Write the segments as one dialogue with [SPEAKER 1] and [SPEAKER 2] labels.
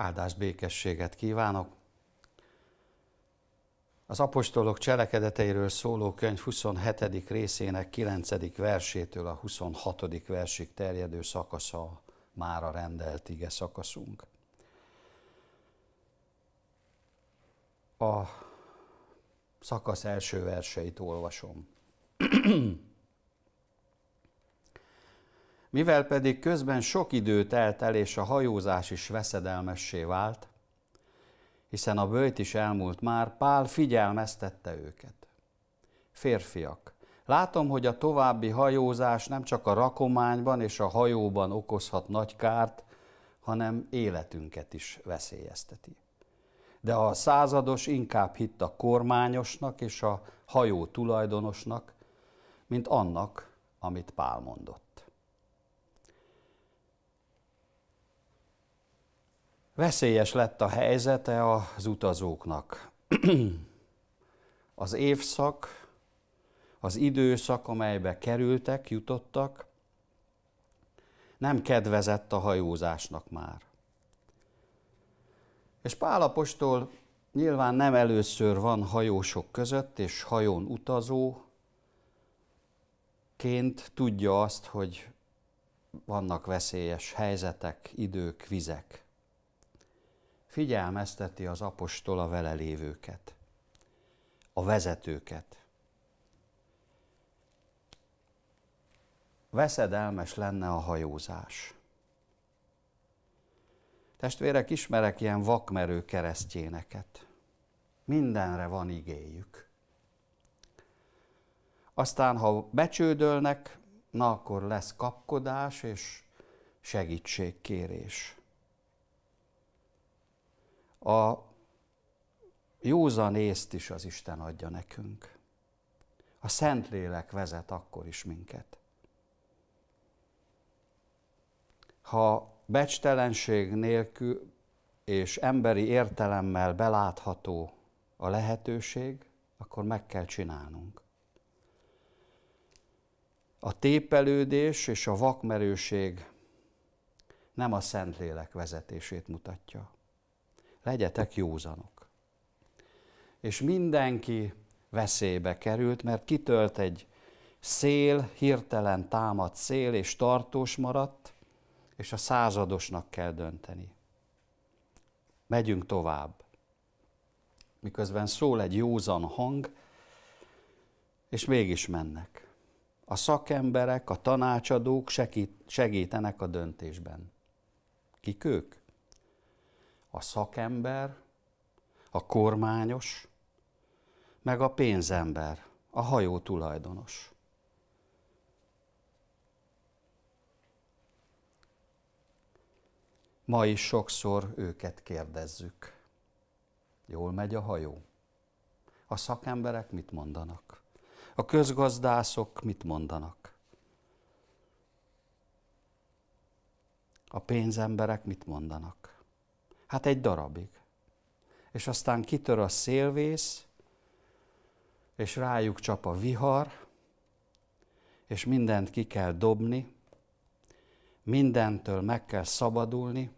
[SPEAKER 1] áldás békességet kívánok. Az apostolok cselekedeteiről szóló könyv 27. részének 9. versétől a 26. versig terjedő szakasza már a rendelt ige szakaszunk. A szakasz első verseit olvasom. Mivel pedig közben sok idő telt el, és a hajózás is veszedelmessé vált, hiszen a bőjt is elmúlt már, Pál figyelmeztette őket. Férfiak, látom, hogy a további hajózás nem csak a rakományban és a hajóban okozhat nagy kárt, hanem életünket is veszélyezteti. De a százados inkább hitt a kormányosnak és a hajó tulajdonosnak, mint annak, amit Pál mondott. Veszélyes lett a helyzete az utazóknak. az évszak, az időszak, amelybe kerültek, jutottak, nem kedvezett a hajózásnak már. És Pálapostól nyilván nem először van hajósok között és hajón utazóként tudja azt, hogy vannak veszélyes helyzetek, idők, vizek figyelmezteti az apostol a vele lévőket, a vezetőket. Veszedelmes lenne a hajózás. Testvérek, ismerek ilyen vakmerő keresztjéneket. Mindenre van igéjük. Aztán, ha becsődölnek, na akkor lesz kapkodás és segítségkérés. A józan észt is az Isten adja nekünk. A Szentlélek vezet akkor is minket. Ha becstelenség nélkül és emberi értelemmel belátható a lehetőség, akkor meg kell csinálnunk. A tépelődés és a vakmerőség nem a Szentlélek vezetését mutatja, legyetek józanok. És mindenki veszélybe került, mert kitölt egy szél, hirtelen támad szél, és tartós maradt, és a századosnak kell dönteni. Megyünk tovább. Miközben szól egy józan hang, és mégis mennek. A szakemberek, a tanácsadók segít, segítenek a döntésben. Kik ők? a szakember, a kormányos, meg a pénzember, a hajó tulajdonos. Ma is sokszor őket kérdezzük. Jól megy a hajó? A szakemberek mit mondanak? A közgazdászok mit mondanak? A pénzemberek mit mondanak? Hát egy darabig. És aztán kitör a szélvész, és rájuk csap a vihar, és mindent ki kell dobni, mindentől meg kell szabadulni.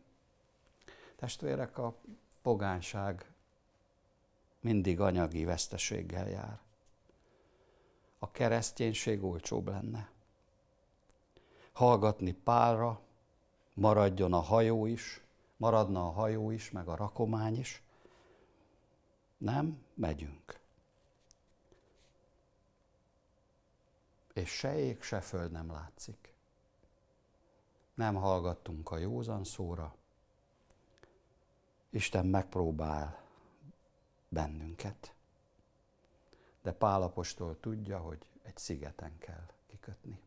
[SPEAKER 1] Testvérek, a pogányság mindig anyagi veszteséggel jár. A kereszténység olcsóbb lenne. Hallgatni Pálra, maradjon a hajó is, Maradna a hajó is, meg a rakomány is. Nem, megyünk. És se ég, se föld nem látszik. Nem hallgattunk a józan szóra. Isten megpróbál bennünket. De Pálapostól tudja, hogy egy szigeten kell kikötni.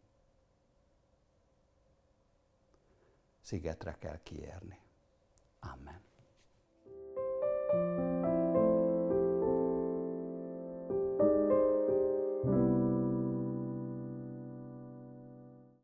[SPEAKER 1] Szigetre kell kiérni. Amen.